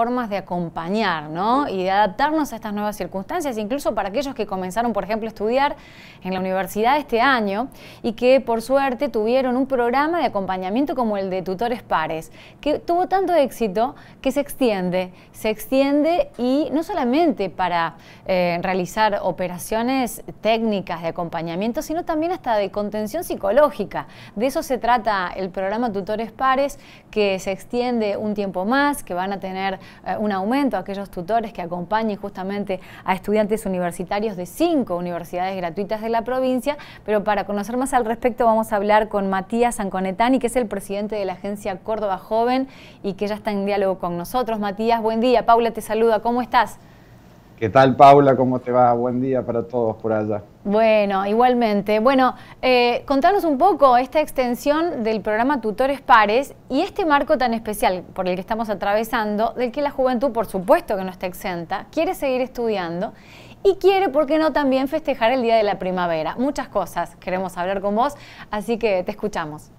formas de acompañar ¿no? y de adaptarnos a estas nuevas circunstancias, incluso para aquellos que comenzaron, por ejemplo, a estudiar en la universidad este año y que por suerte tuvieron un programa de acompañamiento como el de tutores pares, que tuvo tanto éxito que se extiende, se extiende y no solamente para eh, realizar operaciones técnicas de acompañamiento, sino también hasta de contención psicológica. De eso se trata el programa Tutores Pares, que se extiende un tiempo más, que van a tener eh, un aumento a aquellos tutores que acompañen justamente a estudiantes universitarios de cinco universidades gratuitas de la provincia, pero para conocer más al respecto vamos a hablar con Matías Anconetani, que es el presidente de la agencia Córdoba Joven y que ya está en diálogo con nosotros. Matías, buen día. Paula te saluda, ¿cómo estás? ¿Qué tal, Paula? ¿Cómo te va? Buen día para todos por allá. Bueno, igualmente. Bueno, eh, contanos un poco esta extensión del programa Tutores Pares y este marco tan especial por el que estamos atravesando, del que la juventud, por supuesto que no está exenta, quiere seguir estudiando y quiere, ¿por qué no?, también festejar el Día de la Primavera. Muchas cosas queremos hablar con vos, así que te escuchamos.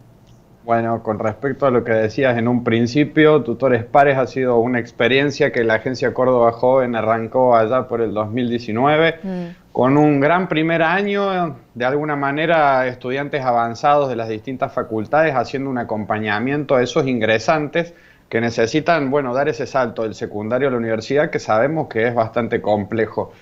Bueno, con respecto a lo que decías en un principio, Tutores Pares ha sido una experiencia que la Agencia Córdoba Joven arrancó allá por el 2019, mm. con un gran primer año, de alguna manera estudiantes avanzados de las distintas facultades haciendo un acompañamiento a esos ingresantes que necesitan, bueno, dar ese salto del secundario a la universidad que sabemos que es bastante complejo.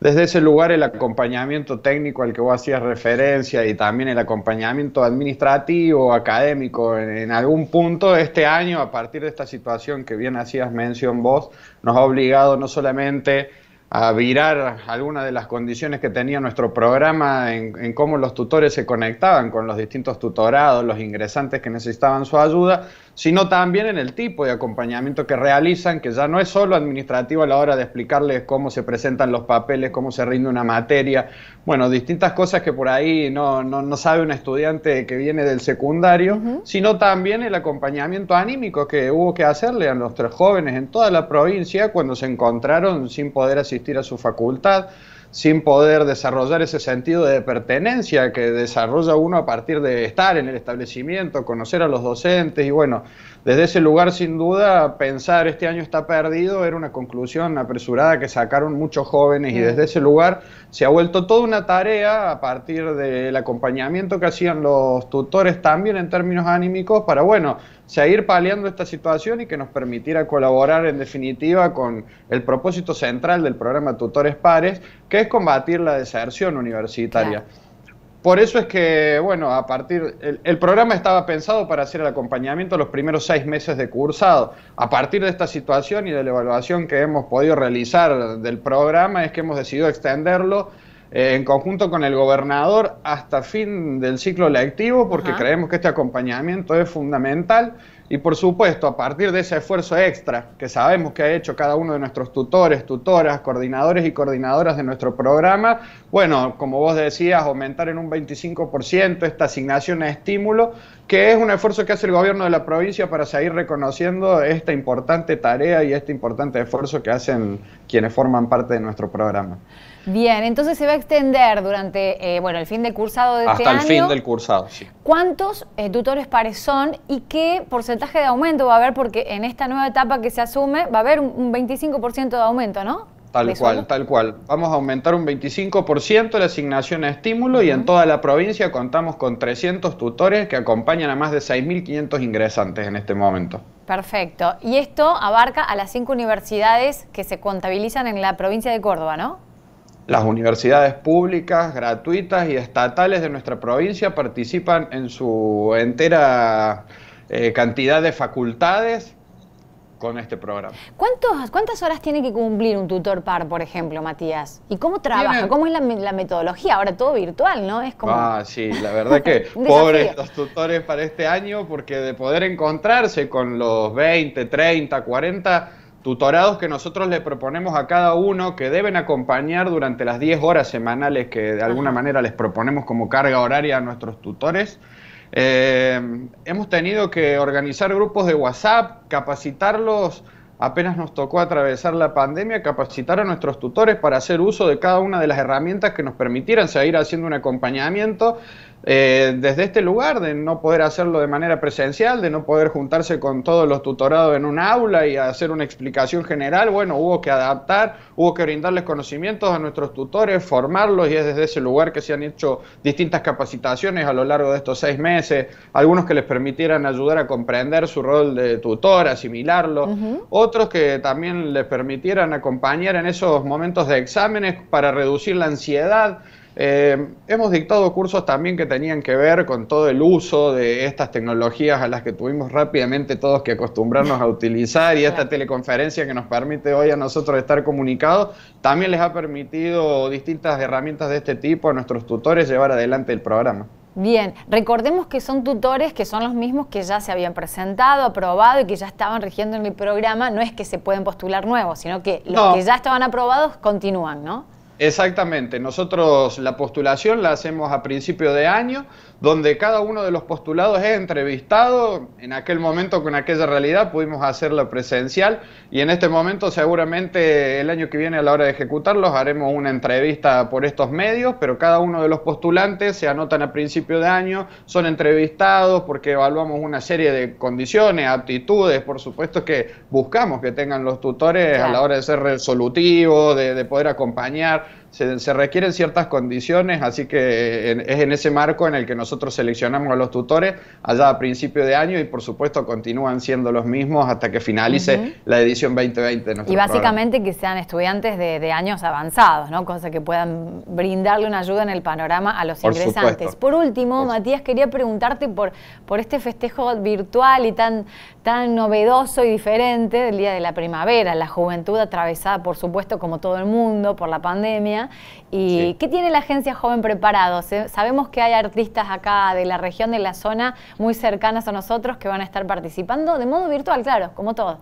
Desde ese lugar el acompañamiento técnico al que vos hacías referencia y también el acompañamiento administrativo, académico, en, algún punto este año, a partir de esta situación que bien hacías mención vos, nos ha obligado no solamente a virar algunas de las condiciones que tenía nuestro programa en, cómo los tutores se conectaban con los distintos tutorados, los ingresantes que necesitaban su ayuda, sino también en el tipo de acompañamiento que realizan, que ya no es solo administrativo a la hora de explicarles cómo se presentan los papeles, cómo se rinde una materia, bueno, distintas cosas que por ahí no, sabe un estudiante que viene del secundario, sino también el acompañamiento anímico que hubo que hacerle a los tres jóvenes en toda la provincia cuando se encontraron sin poder asistir a su facultad sin poder desarrollar ese sentido de pertenencia que desarrolla uno a partir de estar en el establecimiento, conocer a los docentes y bueno, desde ese lugar, sin duda, pensar este año está perdido era una conclusión apresurada que sacaron muchos jóvenes y mm. desde ese lugar se ha vuelto toda una tarea a partir del acompañamiento que hacían los tutores también en términos anímicos para, bueno, seguir paliando esta situación y que nos permitiera colaborar en definitiva con el propósito central del programa Tutores Pares, que es combatir la deserción universitaria. Por eso es que, bueno, a partir. El, programa estaba pensado para hacer el acompañamiento los primeros seis meses de cursado. A partir de esta situación y de la evaluación que hemos podido realizar del programa, es que hemos decidido extenderlo eh, en conjunto con el gobernador hasta fin del ciclo lectivo, porque creemos que este acompañamiento es fundamental y por supuesto, a partir de ese esfuerzo extra que sabemos que ha hecho cada uno de nuestros tutores, tutoras, coordinadores y coordinadoras de nuestro programa, bueno, como vos decías, aumentar en un 25% esta asignación a estímulo, que es un esfuerzo que hace el gobierno de la provincia para seguir reconociendo esta importante tarea y este importante esfuerzo que hacen quienes forman parte de nuestro programa. Bien, entonces se va a extender durante eh, bueno, el fin de cursado de Hasta este año. Hasta el fin del cursado, sí. ¿Cuántos eh, tutores pares son y qué porcentaje porcentaje de aumento va a haber? Porque en esta nueva etapa que se asume va a haber un 25% de aumento, ¿no? Tal cual, tal cual. Vamos a aumentar un 25% la asignación a estímulo y en toda la provincia contamos con 300 tutores que acompañan a más de 6.500 ingresantes en este momento. Perfecto. Y esto abarca a las cinco universidades que se contabilizan en la provincia de Córdoba, ¿no? Las universidades públicas, gratuitas y estatales de nuestra provincia participan en su entera eh, cantidad de facultades con este programa. ¿Cuántas horas tiene que cumplir un tutor par, por ejemplo, Matías? ¿Y cómo trabaja? ¿Cómo es la, metodología? Ahora todo virtual, ¿no? Es como... Ah, sí, la verdad que pobres estos tutores para este año, porque de poder encontrarse con los 20, 30, 40 tutorados que nosotros le proponemos a cada uno que deben acompañar durante las 10 horas semanales que de alguna manera les proponemos como carga horaria a nuestros tutores, eh, hemos tenido que organizar grupos de WhatsApp, capacitarlos. Apenas nos tocó atravesar la pandemia, capacitar a nuestros tutores para hacer uso de cada una de las herramientas que nos permitieran seguir haciendo un acompañamiento eh, desde este lugar, de no poder hacerlo de manera presencial, de no poder juntarse con todos los tutorados en un aula y hacer una explicación general, bueno, hubo que adaptar, hubo que brindarles conocimientos a nuestros tutores, formarlos y es desde ese lugar que se han hecho distintas capacitaciones a lo largo de estos seis meses, algunos que les permitieran ayudar a comprender su rol de tutor, asimilarlo, otros que también les permitieran acompañar en esos momentos de exámenes para reducir la ansiedad, eh, hemos dictado cursos también que tenían que ver con todo el uso de estas tecnologías a las que tuvimos rápidamente todos que acostumbrarnos a utilizar y esta teleconferencia que nos permite hoy a nosotros estar comunicados, también les ha permitido distintas herramientas de este tipo a nuestros tutores llevar adelante el programa. Bien, recordemos que son tutores que son los mismos que ya se habían presentado, aprobado y que ya estaban rigiendo en el programa. No es que se pueden postular nuevos, sino que los que ya estaban aprobados continúan, ¿no? Exactamente, nosotros la postulación la hacemos a principio de año, donde cada uno de los postulados es entrevistado, en aquel momento con aquella realidad pudimos hacerlo presencial y en este momento seguramente el año que viene a la hora de ejecutarlos haremos una entrevista por estos medios, pero cada uno de los postulantes se anotan a principio de año, son entrevistados porque evaluamos una serie de condiciones, aptitudes, por supuesto que buscamos que tengan los tutores a la hora de ser resolutivos, de poder acompañar se, requieren ciertas condiciones, así que es en ese marco en el que nosotros seleccionamos a los tutores allá a principio de año y por supuesto continúan siendo los mismos hasta que finalice la edición 2020. y básicamente que sean estudiantes de, años avanzados, ¿no? cosa que puedan brindarle una ayuda en el panorama a los ingresantes. Por último, Matías, quería preguntarte por, por este festejo virtual y tan, tan novedoso y diferente del Día de la Primavera, la juventud atravesada, por supuesto, como todo el mundo, por la pandemia. ¿Y qué tiene la agencia Joven Preparado? Sabemos que hay artistas acá de la región, de la zona, muy cercanas a nosotros que van a estar participando de modo virtual, claro, como todos.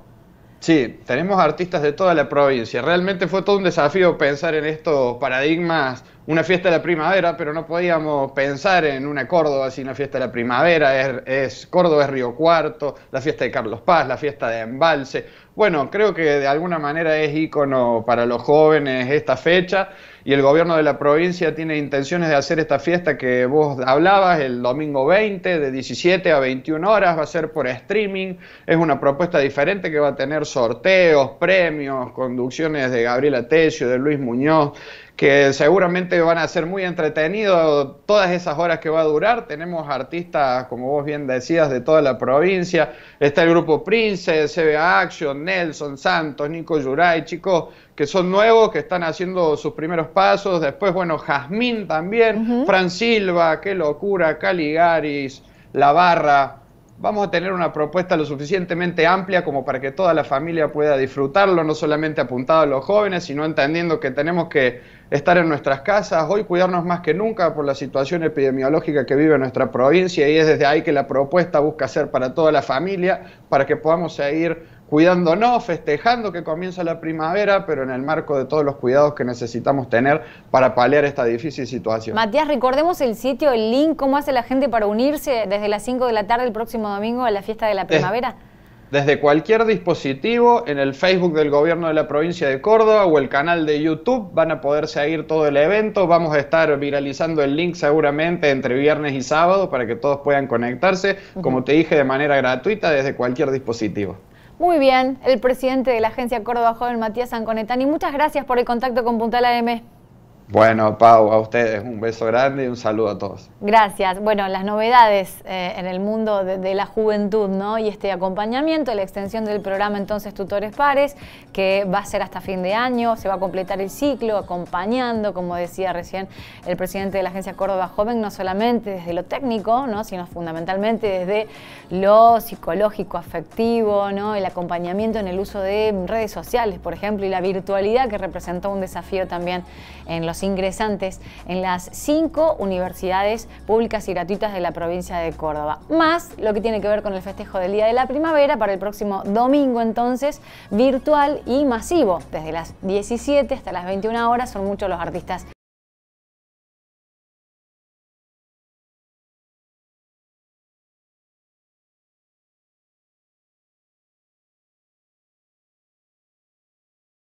Sí, tenemos artistas de toda la provincia. Realmente fue todo un desafío pensar en estos paradigmas, una fiesta de la primavera, pero no podíamos pensar en una Córdoba sin una fiesta de la primavera. Es, Córdoba es Río Cuarto, la fiesta de Carlos Paz, la fiesta de Embalse. Bueno, creo que de alguna manera es ícono para los jóvenes esta fecha y el gobierno de la provincia tiene intenciones de hacer esta fiesta que vos hablabas el domingo 20 de 17 a 21 horas, va a ser por streaming, es una propuesta diferente que va a tener sorteos, premios, conducciones de Gabriela tecio de Luis Muñoz, que seguramente van a ser muy entretenidos todas esas horas que va a durar. Tenemos artistas, como vos bien decías, de toda la provincia. Está el grupo Prince, CBA Action, Nelson Santos, Nico Yuray, chicos que son nuevos, que están haciendo sus primeros pasos. Después, bueno, Jazmín también, Fran Silva, qué locura, Caligaris, La Barra vamos a tener una propuesta lo suficientemente amplia como para que toda la familia pueda disfrutarlo, no solamente apuntado a los jóvenes, sino entendiendo que tenemos que estar en nuestras casas, hoy cuidarnos más que nunca por la situación epidemiológica que vive nuestra provincia y es desde ahí que la propuesta busca ser para toda la familia, para que podamos seguir cuidándonos, festejando que comienza la primavera, pero en el marco de todos los cuidados que necesitamos tener para paliar esta difícil situación. Matías, recordemos el sitio, el link, cómo hace la gente para unirse desde las 5 de la tarde el próximo domingo a la fiesta de la eh, primavera. Desde, cualquier dispositivo, en el Facebook del gobierno de la provincia de Córdoba o el canal de YouTube van a poder seguir todo el evento. Vamos a estar viralizando el link seguramente entre viernes y sábado para que todos puedan conectarse, como te dije, de manera gratuita desde cualquier dispositivo. Muy bien, el presidente de la agencia Córdoba Joven, Matías Anconetani. Muchas gracias por el contacto con Puntal M. Bueno, Pau, a ustedes un beso grande y un saludo a todos. Gracias. Bueno, las novedades eh, en el mundo de, de, la juventud, ¿no? Y este acompañamiento, la extensión del programa entonces Tutores Pares, que va a ser hasta fin de año, se va a completar el ciclo, acompañando, como decía recién el presidente de la Agencia Córdoba Joven, no solamente desde lo técnico, ¿no? Sino fundamentalmente desde lo psicológico, afectivo, ¿no? El acompañamiento en el uso de redes sociales, por ejemplo, y la virtualidad que representó un desafío también en los ingresantes en las cinco universidades públicas y gratuitas de la provincia de Córdoba, más lo que tiene que ver con el festejo del Día de la Primavera para el próximo domingo entonces, virtual y masivo, desde las 17 hasta las 21 horas son muchos los artistas